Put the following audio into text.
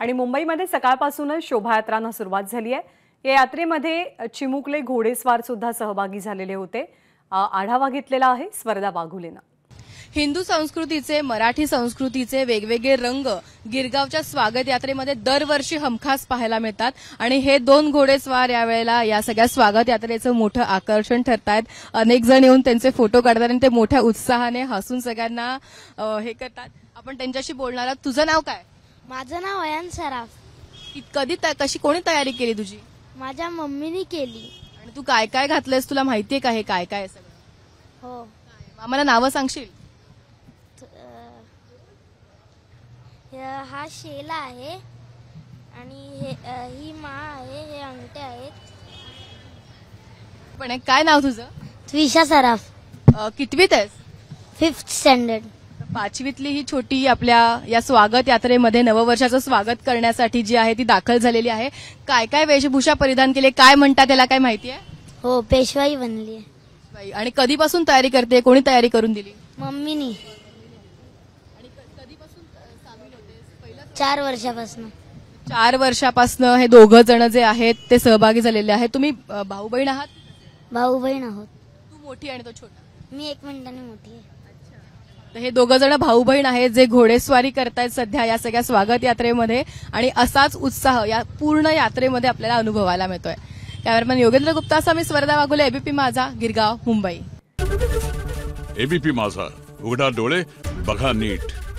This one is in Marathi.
आणि मुंबईमध्ये सकाळपासूनच शोभायात्रांना सुरुवात झाली आहे या यात्रेमध्ये चिमुकले घोडेस्वार सुद्धा सहभागी झालेले होते आढावा घेतलेला आहे स्पर्धा बाघुलेनं हिंदू संस्कृतीचे मराठी संस्कृतीचे वेगवेगळे रंग गिरगावच्या स्वागत यात्रेमध्ये दरवर्षी हमखास पाहायला मिळतात आणि हे दोन घोडेस्वार यावेळेला या सगळ्या स्वागत यात्रेचं मोठं आकर्षण ठरतायत अनेक जण येऊन त्यांचे फोटो काढतात आणि ते मोठ्या उत्साहाने हसून सगळ्यांना हे करतात आपण त्यांच्याशी बोलणार आहोत तुझं नाव काय माझं नाव अयान सराफ कधी कशी कोणी तयारी केली तुझी माझ्या मम्मीने केली आणि तू काय काय घातलंयस तुला माहितीये का हे काय काय सगळं हो आम्हाला नावं सांगशील हा शेला आहे आणि हे ही मा आहे हे अंगठे आहेत पण काय नाव तुझं त्विषा सराफ कितवीत आहेस फिफ्थ स्टँडर्ड पाचवीतली ही छोटी आपल्या या स्वागत यात्रेमध्ये नववर्षाचं स्वागत करण्यासाठी जी आहे ती दाखल झालेली आहे काय काय वेशभूषा परिधान केली काय म्हणता त्याला काय माहिती आहे हो पेशवाई बनली आहे बाई, आणि कधीपासून तयारी करते कोणी तयारी करून दिली मम्मीनी कधीपासून चार वर्षापासून चार वर्षापासून हे दोघं जण जे आहेत ते सहभागी झालेले आहेत तुम्ही भाऊ बहीण आहात भाऊ बहीण आहोत तू मोठी आणि तो छोटा मी एक मिनिटांनी मोठी आहे हे दोघं जण भाऊ बहीण आहेत जे घोडेस्वारी करतायत सध्या या सगळ्या स्वागत यात्रेमध्ये आणि असाच उत्साह या पूर्ण यात्रेमध्ये आपल्याला अनुभवायला मिळतोय कॅमेरामॅन योगेंद्र गुप्ताचा मी स्वर्धा वागुले एबीपी माझा गिरगाव मुंबई एबीपी माझा उघडा डोळे बघा नीट